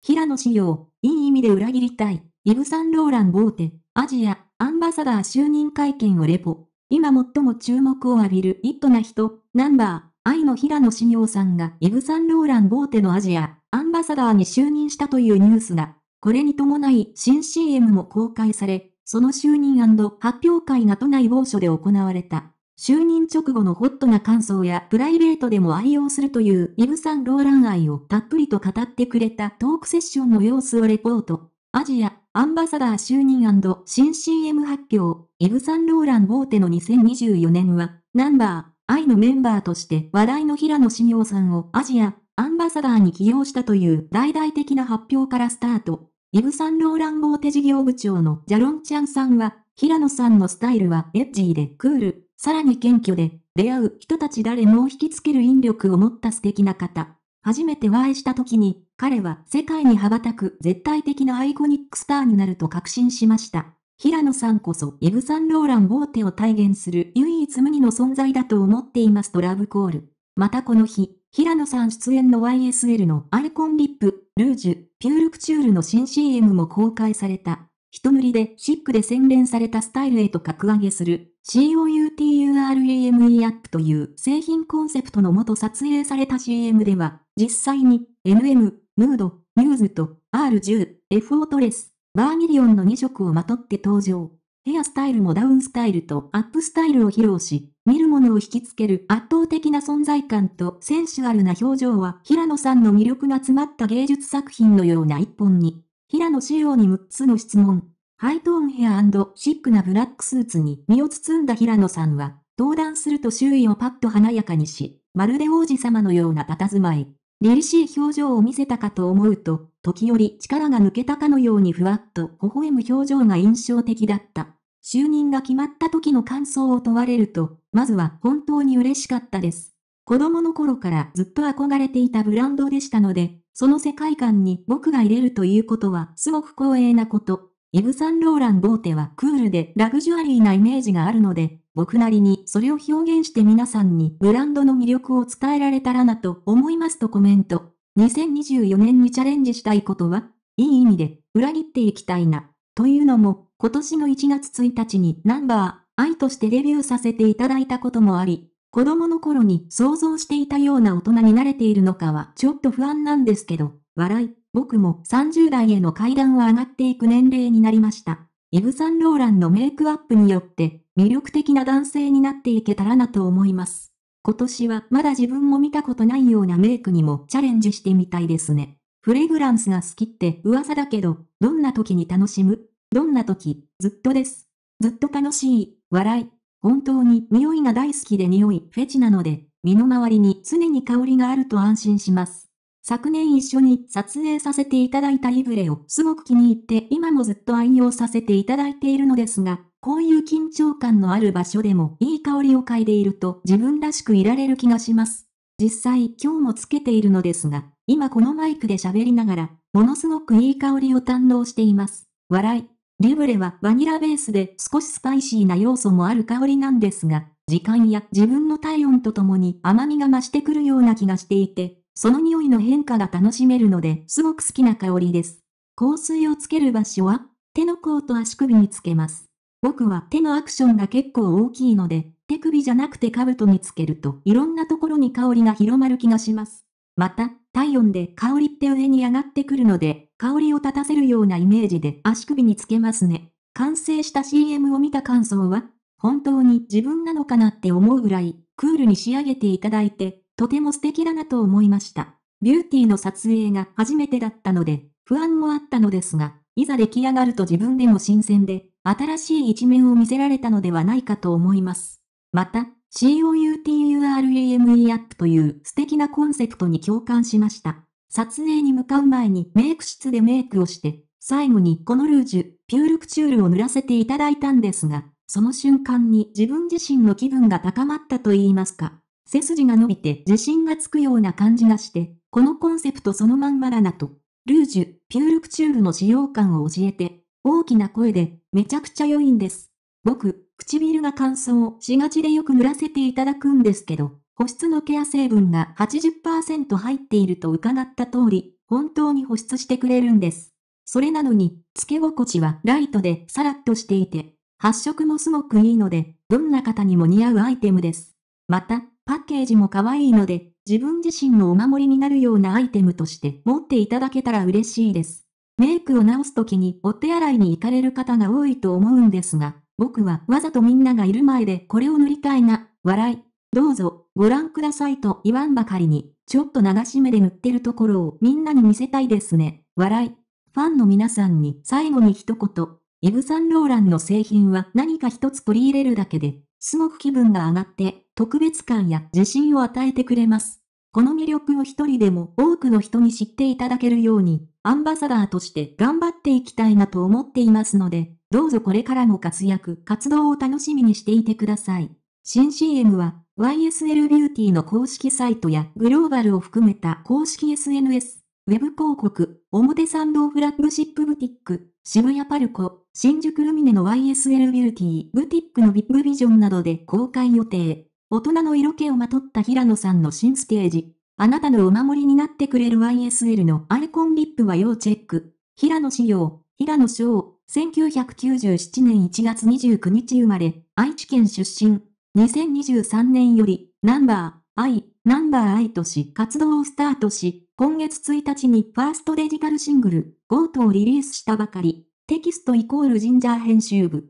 平野紫耀、いい意味で裏切りたい、イブ・サンローラン・ボーテ、アジア、アンバサダー就任会見をレポ。今最も注目を浴びるイットな人、ナンバー、愛の平野紫耀さんがイブ・サンローラン・ボーテのアジア、アンバサダーに就任したというニュースが、これに伴い新 CM も公開され、その就任発表会が都内某所で行われた。就任直後のホットな感想やプライベートでも愛用するというイブサンローラン愛をたっぷりと語ってくれたトークセッションの様子をレポート。アジア、アンバサダー就任新 CM 発表。イブサンローラン大手の2024年は、ナンバー、愛のメンバーとして話題の平野志陽さんをアジア、アンバサダーに起用したという大々的な発表からスタート。イヴ・サンローラン大手事業部長のジャロン・チャンさんは、平野さんのスタイルはエッジーでクール、さらに謙虚で、出会う人たち誰もを引きつける引力を持った素敵な方。初めてお会いした時に、彼は世界に羽ばたく絶対的なアイコニックスターになると確信しました。平野さんこそ、イヴ・サンローラン・ボーテを体現する唯一無二の存在だと思っていますとラブコール。またこの日、平野さん出演の YSL のアイコンリップ、ルージュ、ピュールクチュールの新 CM も公開された。一塗りでシックで洗練されたスタイルへと格上げする COUTUREME アップという製品コンセプトのもと撮影された CM では、実際に NM、ヌード、ミューズと R10、FO トレス、バーミリオンの2色をまとって登場。ヘアスタイルもダウンスタイルとアップスタイルを披露し、見る者を引きつける圧倒的な存在感とセンシュアルな表情は平野さんの魅力が詰まった芸術作品のような一本に。平野仕様に6つの質問。ハイトーンヘアシックなブラックスーツに身を包んだ平野さんは、登壇すると周囲をパッと華やかにし、まるで王子様のような佇まい。凛々しい表情を見せたかと思うと、時折力が抜けたかのようにふわっと微笑む表情が印象的だった。就任が決まった時の感想を問われると、まずは本当に嬉しかったです。子供の頃からずっと憧れていたブランドでしたので、その世界観に僕が入れるということはすごく光栄なこと。イブ・サンローラン・ボーテはクールでラグジュアリーなイメージがあるので、僕なりにそれを表現して皆さんにブランドの魅力を伝えられたらなと思いますとコメント。2024年にチャレンジしたいことはいい意味で裏切っていきたいな。というのも、今年の1月1日にナンバー、愛としてデビューさせていただいたこともあり、子供の頃に想像していたような大人になれているのかはちょっと不安なんですけど、笑い、僕も30代への階段を上がっていく年齢になりました。イブ・サンローランのメイクアップによって、魅力的な男性になっていけたらなと思います。今年はまだ自分も見たことないようなメイクにもチャレンジしてみたいですね。フレグランスが好きって噂だけど、どんな時に楽しむどんな時、ずっとです。ずっと楽しい、笑い。本当に匂いが大好きで匂いフェチなので、身の回りに常に香りがあると安心します。昨年一緒に撮影させていただいたリブレをすごく気に入って今もずっと愛用させていただいているのですが、こういう緊張感のある場所でもいい香りを嗅いでいると自分らしくいられる気がします。実際今日もつけているのですが、今このマイクで喋りながら、ものすごくいい香りを堪能しています。笑い。リュブレはバニラベースで少しスパイシーな要素もある香りなんですが、時間や自分の体温とともに甘みが増してくるような気がしていて、その匂いの変化が楽しめるのですごく好きな香りです。香水をつける場所は、手の甲と足首につけます。僕は手のアクションが結構大きいので、手首じゃなくて兜につけるといろんなところに香りが広まる気がします。また、体温で香りって上に上がってくるので、香りを立たせるようなイメージで足首につけますね。完成した CM を見た感想は、本当に自分なのかなって思うぐらい、クールに仕上げていただいて、とても素敵だなと思いました。ビューティーの撮影が初めてだったので、不安もあったのですが、いざ出来上がると自分でも新鮮で、新しい一面を見せられたのではないかと思います。また、COUTUREME という素敵なコンセプトに共感しました。撮影に向かう前にメイク室でメイクをして、最後にこのルージュ、ピュールクチュールを塗らせていただいたんですが、その瞬間に自分自身の気分が高まったと言いますか。背筋が伸びて自信がつくような感じがして、このコンセプトそのまんまだなと。ルージュ、ピュールクチュールの使用感を教えて、大きな声で、めちゃくちゃ良いんです。僕、唇が乾燥しがちでよく塗らせていただくんですけど、保湿のケア成分が80%入っていると伺った通り、本当に保湿してくれるんです。それなのに、つけ心地はライトでサラッとしていて、発色もすごくいいので、どんな方にも似合うアイテムです。また、パッケージも可愛いので、自分自身のお守りになるようなアイテムとして持っていただけたら嬉しいです。メイクを直すときにお手洗いに行かれる方が多いと思うんですが、僕はわざとみんながいる前でこれを塗りたいな、笑い。どうぞ、ご覧くださいと言わんばかりに、ちょっと流し目で塗ってるところをみんなに見せたいですね、笑い。ファンの皆さんに最後に一言、イブ・サンローランの製品は何か一つ取り入れるだけで、すごく気分が上がって、特別感や自信を与えてくれます。この魅力を一人でも多くの人に知っていただけるように、アンバサダーとして頑張っていきたいなと思っていますので、どうぞこれからも活躍、活動を楽しみにしていてください。新 CM は YSL ビューティーの公式サイトやグローバルを含めた公式 SNS、ウェブ広告、表参道フラッグシップブティック、渋谷パルコ、新宿ルミネの YSL ビューティー、ブティックのビッ p ビジョンなどで公開予定。大人の色気をまとった平野さんの新ステージ。あなたのお守りになってくれる YSL のアイコンリップは要チェック。平野仕様、平野翔。1997年1月29日生まれ、愛知県出身。2023年より、ナンバー、I、ナンバー I とし活動をスタートし、今月1日にファーストデジタルシングル、ゴートをリリースしたばかり。テキストイコールジンジャー編集部。